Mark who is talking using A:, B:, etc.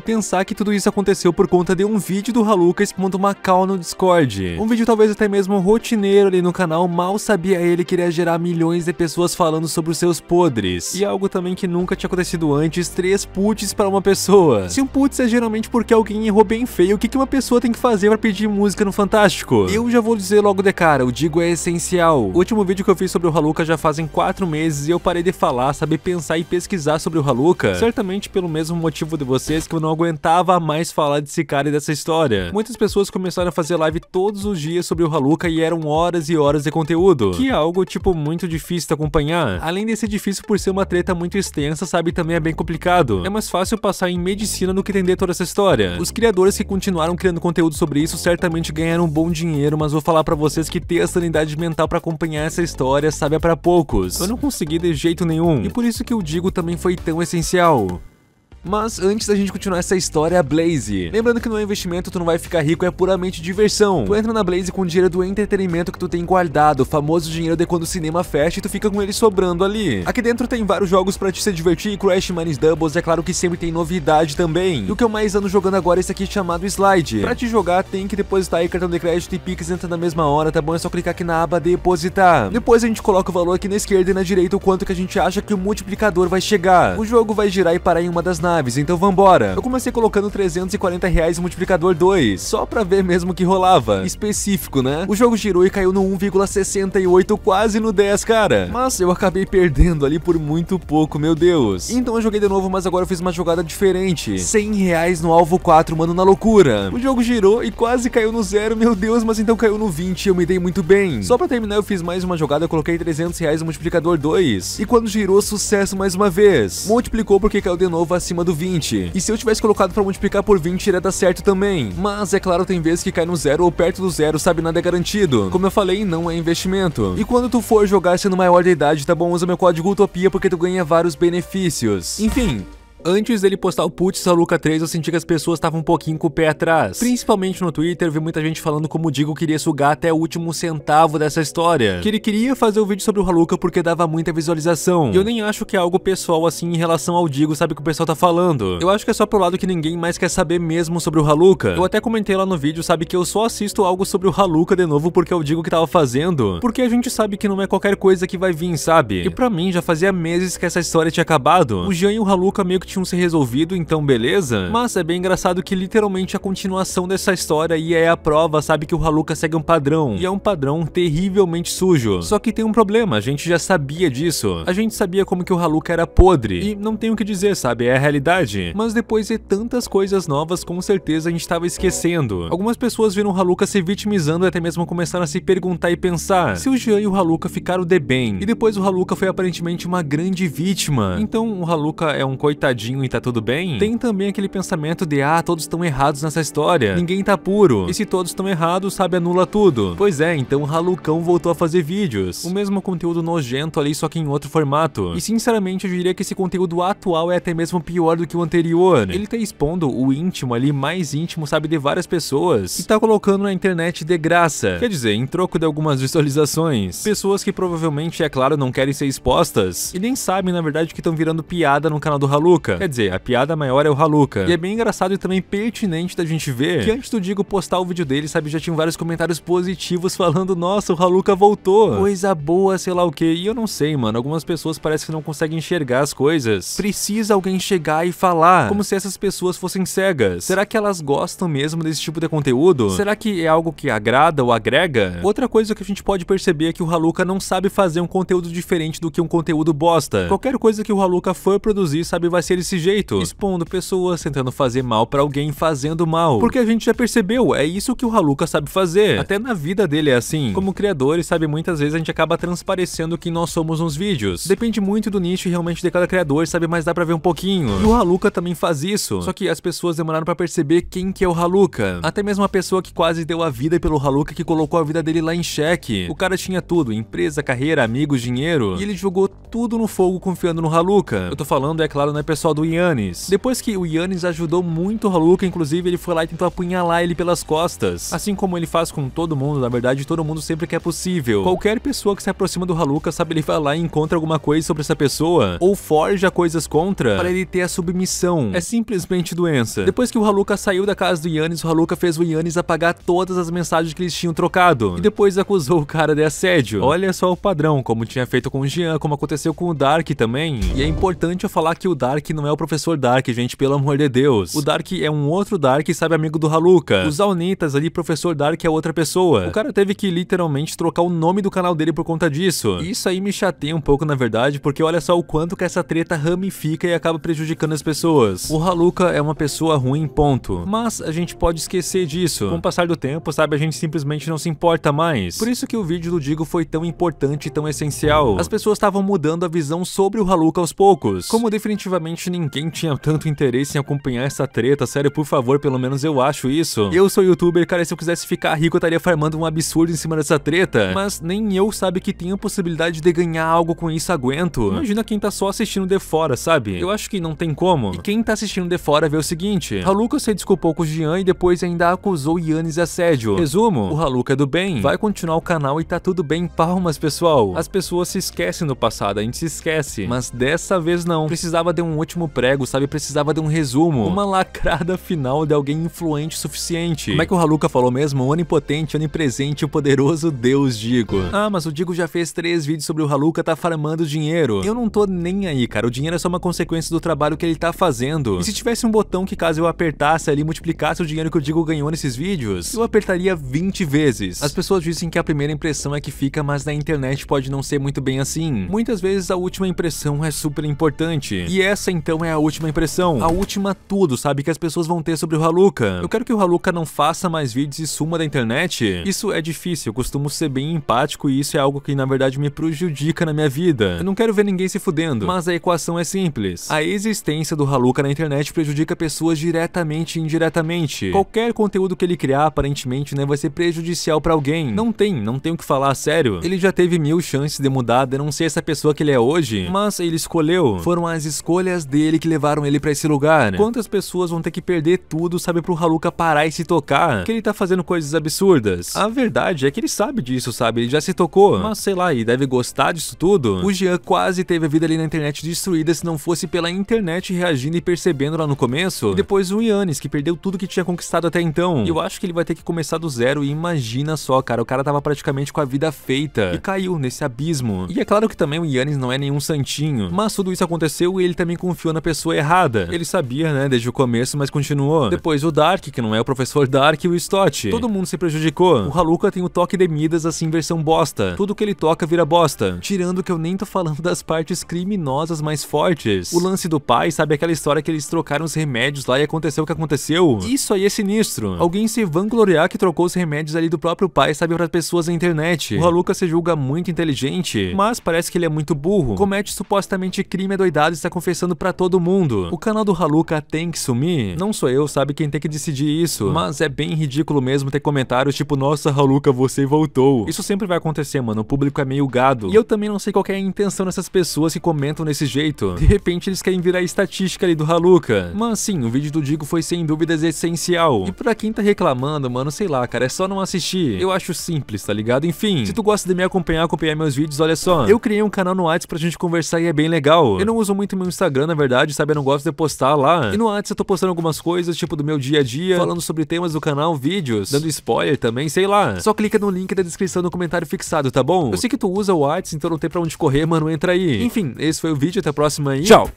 A: pensar que tudo isso aconteceu por conta de um vídeo do Haluka expondo uma call no Discord. Um vídeo talvez até mesmo rotineiro ali no canal, mal sabia ele que iria gerar milhões de pessoas falando sobre os seus podres. E algo também que nunca tinha acontecido antes, três puts para uma pessoa. Se um putz é geralmente porque alguém errou bem feio, o que, uma pessoa tem que fazer para pedir música no Fantástico? Eu já vou dizer logo de cara, o digo é essencial. O último vídeo que eu fiz sobre o Haluka já fazem quatro meses e eu parei de falar, saber pensar e pesquisar sobre o Haluka. Certamente pelo mesmo motivo de vocês que eu não não aguentava mais falar desse cara e dessa história. Muitas pessoas começaram a fazer live todos os dias sobre o Haluka e eram horas e horas de conteúdo, que é algo, tipo, muito difícil de acompanhar. Além desse difícil por ser uma treta muito extensa, sabe, também é bem complicado. É mais fácil passar em medicina do que entender toda essa história. Os criadores que continuaram criando conteúdo sobre isso certamente ganharam um bom dinheiro, mas vou falar pra vocês que ter a sanidade mental pra acompanhar essa história, sabe, é pra poucos. Eu não consegui de jeito nenhum, e por isso que eu digo também foi tão essencial. Mas antes da gente continuar essa história, Blaze. Lembrando que não é investimento, tu não vai ficar rico, é puramente diversão. Tu entra na Blaze com o dinheiro do entretenimento que tu tem guardado, o famoso dinheiro de quando o cinema fecha e tu fica com ele sobrando ali. Aqui dentro tem vários jogos pra te se divertir, Crash, Manis Doubles, é claro que sempre tem novidade também. E o que eu mais ando jogando agora é esse aqui chamado Slide. Pra te jogar, tem que depositar aí cartão de crédito e Pix entra na mesma hora, tá bom? É só clicar aqui na aba depositar. Depois a gente coloca o valor aqui na esquerda e na direita o quanto que a gente acha que o multiplicador vai chegar. O jogo vai girar e parar em uma das naves naves, então vambora. Eu comecei colocando 340 reais no multiplicador 2, só pra ver mesmo o que rolava. Específico, né? O jogo girou e caiu no 1,68, quase no 10, cara. Mas eu acabei perdendo ali por muito pouco, meu Deus. Então eu joguei de novo, mas agora eu fiz uma jogada diferente. 100 reais no alvo 4, mano, na loucura. O jogo girou e quase caiu no zero, meu Deus, mas então caiu no 20 eu me dei muito bem. Só pra terminar, eu fiz mais uma jogada, eu coloquei 300 reais no multiplicador 2. E quando girou, sucesso mais uma vez. Multiplicou porque caiu de novo acima acima do 20. E se eu tivesse colocado pra multiplicar por 20, iria dar certo também. Mas, é claro, tem vezes que cai no zero ou perto do zero, sabe? Nada é garantido. Como eu falei, não é investimento. E quando tu for jogar sendo maior de idade, tá bom? Usa meu código UTOPIA porque tu ganha vários benefícios. Enfim, Antes dele postar o putz ao Luca 3, eu senti que as pessoas estavam um pouquinho com o pé atrás. Principalmente no Twitter, vi muita gente falando como o Digo queria sugar até o último centavo dessa história. Que ele queria fazer o um vídeo sobre o Haluca porque dava muita visualização. E eu nem acho que é algo pessoal assim em relação ao Digo, sabe o que o pessoal tá falando. Eu acho que é só pro lado que ninguém mais quer saber mesmo sobre o Haluca. Eu até comentei lá no vídeo, sabe, que eu só assisto algo sobre o Haluca de novo porque é o digo que tava fazendo. Porque a gente sabe que não é qualquer coisa que vai vir, sabe? E pra mim, já fazia meses que essa história tinha acabado. O Jean e o Haluca meio que tinham se resolvido, então beleza. Mas é bem engraçado que literalmente a continuação dessa história e é a prova, sabe, que o Haluka segue um padrão. E é um padrão terrivelmente sujo. Só que tem um problema, a gente já sabia disso. A gente sabia como que o Haluka era podre. E não tem o que dizer, sabe, é a realidade. Mas depois de tantas coisas novas, com certeza a gente estava esquecendo. Algumas pessoas viram o Haluka se vitimizando e até mesmo começaram a se perguntar e pensar se o Jean e o Haluka ficaram de bem. E depois o Haluka foi aparentemente uma grande vítima. Então o Haluka é um coitadinho e tá tudo bem, tem também aquele pensamento de ah, todos estão errados nessa história, ninguém tá puro, e se todos estão errados, sabe, anula tudo. Pois é, então o Halucão voltou a fazer vídeos, o mesmo conteúdo nojento ali, só que em outro formato. E sinceramente eu diria que esse conteúdo atual é até mesmo pior do que o anterior. Ele tá expondo o íntimo ali, mais íntimo, sabe, de várias pessoas, e tá colocando na internet de graça, quer dizer, em troco de algumas visualizações. Pessoas que provavelmente, é claro, não querem ser expostas, e nem sabem na verdade que estão virando piada no canal do Haluca. Haluca. Quer dizer, a piada maior é o Haluca. E é bem engraçado e também pertinente da gente ver que antes do Digo postar o vídeo dele, sabe, já tinham vários comentários positivos falando: nossa, o Haluca voltou. Coisa boa, sei lá o que. E eu não sei, mano. Algumas pessoas parecem que não conseguem enxergar as coisas. Precisa alguém chegar e falar. Como se essas pessoas fossem cegas. Será que elas gostam mesmo desse tipo de conteúdo? Será que é algo que agrada ou agrega? Outra coisa que a gente pode perceber é que o Haluca não sabe fazer um conteúdo diferente do que um conteúdo bosta. Qualquer coisa que o Haluca for produzir, sabe, vai ser desse jeito, expondo pessoas, tentando fazer mal para alguém, fazendo mal. Porque a gente já percebeu, é isso que o Haluka sabe fazer. Até na vida dele é assim. Como criadores, sabe, muitas vezes a gente acaba transparecendo quem nós somos nos vídeos. Depende muito do nicho realmente de cada criador, sabe, mas dá pra ver um pouquinho. E o Haluka também faz isso. Só que as pessoas demoraram para perceber quem que é o Haluka. Até mesmo a pessoa que quase deu a vida pelo Haluka, que colocou a vida dele lá em xeque. O cara tinha tudo, empresa, carreira, amigos, dinheiro. E ele jogou tudo no fogo confiando no Haluka. Eu tô falando, é claro, né, pessoal? pessoal do Yannis. Depois que o Yannis ajudou muito o Haluka, inclusive ele foi lá e tentou apunhalar ele pelas costas. Assim como ele faz com todo mundo, na verdade, todo mundo sempre que é possível. Qualquer pessoa que se aproxima do Haluka, sabe, ele vai lá e encontra alguma coisa sobre essa pessoa, ou forja coisas contra, para ele ter a submissão. É simplesmente doença. Depois que o Haluka saiu da casa do Yannis, o Haluka fez o Yannis apagar todas as mensagens que eles tinham trocado, e depois acusou o cara de assédio. Olha só o padrão, como tinha feito com o Jean, como aconteceu com o Dark também. E é importante eu falar que o Dark não não é o professor Dark, gente, pelo amor de Deus. O Dark é um outro Dark, sabe, amigo do Haluka. Os Alnitas ali, professor Dark é outra pessoa. O cara teve que literalmente trocar o nome do canal dele por conta disso. Isso aí me chateia um pouco, na verdade, porque olha só o quanto que essa treta ramifica e acaba prejudicando as pessoas. O Haluka é uma pessoa ruim, ponto. Mas a gente pode esquecer disso. Com o passar do tempo, sabe, a gente simplesmente não se importa mais. Por isso que o vídeo do Digo foi tão importante e tão essencial. As pessoas estavam mudando a visão sobre o Haluka aos poucos. Como definitivamente ninguém tinha tanto interesse em acompanhar essa treta, sério, por favor, pelo menos eu acho isso. Eu sou youtuber, cara, se eu quisesse ficar rico, eu estaria farmando um absurdo em cima dessa treta. Mas nem eu sabe que tenho possibilidade de ganhar algo com isso aguento. Imagina quem tá só assistindo de fora, sabe? Eu acho que não tem como. E quem tá assistindo de fora vê o seguinte, Haluka se desculpou com o Jean e depois ainda acusou Yannis de assédio. Resumo, o Haluka é do bem, vai continuar o canal e tá tudo bem, palmas pessoal. As pessoas se esquecem do passado, a gente se esquece, mas dessa vez não. Precisava de um último prego, sabe, precisava de um resumo. Uma lacrada final de alguém influente o suficiente. Como é que o Haluka falou mesmo? Onipotente, onipresente, o poderoso Deus Digo. Ah, mas o Digo já fez três vídeos sobre o Haluka tá farmando dinheiro. Eu não tô nem aí, cara. O dinheiro é só uma consequência do trabalho que ele tá fazendo. E se tivesse um botão que caso eu apertasse ali, multiplicasse o dinheiro que o Digo ganhou nesses vídeos, eu apertaria 20 vezes. As pessoas dizem que a primeira impressão é que fica, mas na internet pode não ser muito bem assim. Muitas vezes a última impressão é super importante. E essa, então é a última impressão, a última tudo, sabe, que as pessoas vão ter sobre o Haluka. Eu quero que o Haluka não faça mais vídeos e suma da internet. Isso é difícil, eu costumo ser bem empático e isso é algo que na verdade me prejudica na minha vida. Eu não quero ver ninguém se fudendo, mas a equação é simples. A existência do Haluka na internet prejudica pessoas diretamente e indiretamente. Qualquer conteúdo que ele criar, aparentemente, né, vai ser prejudicial pra alguém. Não tem, não tem o que falar, sério. Ele já teve mil chances de mudar, de não ser essa pessoa que ele é hoje, mas ele escolheu. Foram as escolhas dele que levaram ele para esse lugar. Né? Quantas pessoas vão ter que perder tudo, sabe, pro Haruka parar e se tocar? Que ele tá fazendo coisas absurdas. A verdade é que ele sabe disso, sabe? Ele já se tocou. Mas sei lá, e deve gostar disso tudo. O Jean quase teve a vida ali na internet destruída se não fosse pela internet reagindo e percebendo lá no começo. E depois o Yannis, que perdeu tudo que tinha conquistado até então. Eu acho que ele vai ter que começar do zero e imagina só, cara, o cara tava praticamente com a vida feita e caiu nesse abismo. E é claro que também o Yannis não é nenhum santinho, mas tudo isso aconteceu e ele também confia confiou na pessoa errada. Ele sabia, né, desde o começo, mas continuou. Depois o Dark, que não é o professor Dark e o Stott. Todo mundo se prejudicou. O Haluka tem o toque de Midas assim versão bosta. Tudo que ele toca vira bosta. Tirando que eu nem tô falando das partes criminosas mais fortes. O lance do pai, sabe aquela história que eles trocaram os remédios lá e aconteceu o que aconteceu? Isso aí é sinistro. Alguém se vangloriar que trocou os remédios ali do próprio pai, sabe, para pessoas na internet. O Haluka se julga muito inteligente, mas parece que ele é muito burro. Comete supostamente crime adoidado e está confessando para para todo mundo. O canal do Haluka tem que sumir? Não sou eu, sabe quem tem que decidir isso. Mas é bem ridículo mesmo ter comentários tipo, nossa, Haluka, você voltou. Isso sempre vai acontecer, mano. O público é meio gado. E eu também não sei qual é a intenção dessas pessoas que comentam desse jeito. De repente eles querem virar estatística ali do Haluka. Mas sim, o vídeo do Digo foi sem dúvidas essencial. E pra quem tá reclamando, mano, sei lá, cara, é só não assistir. Eu acho simples, tá ligado? Enfim, se tu gosta de me acompanhar, acompanhar meus vídeos, olha só. Eu criei um canal no WhatsApp pra gente conversar e é bem legal. Eu não uso muito meu Instagram, na verdade, sabe? Eu não gosto de postar lá. E no Whats eu tô postando algumas coisas, tipo do meu dia a dia, falando sobre temas do canal, vídeos, dando spoiler também, sei lá. Só clica no link da descrição no comentário fixado, tá bom? Eu sei que tu usa o Whats, então não tem pra onde correr, mano, entra aí. Enfim, esse foi o vídeo, até a próxima aí. Tchau!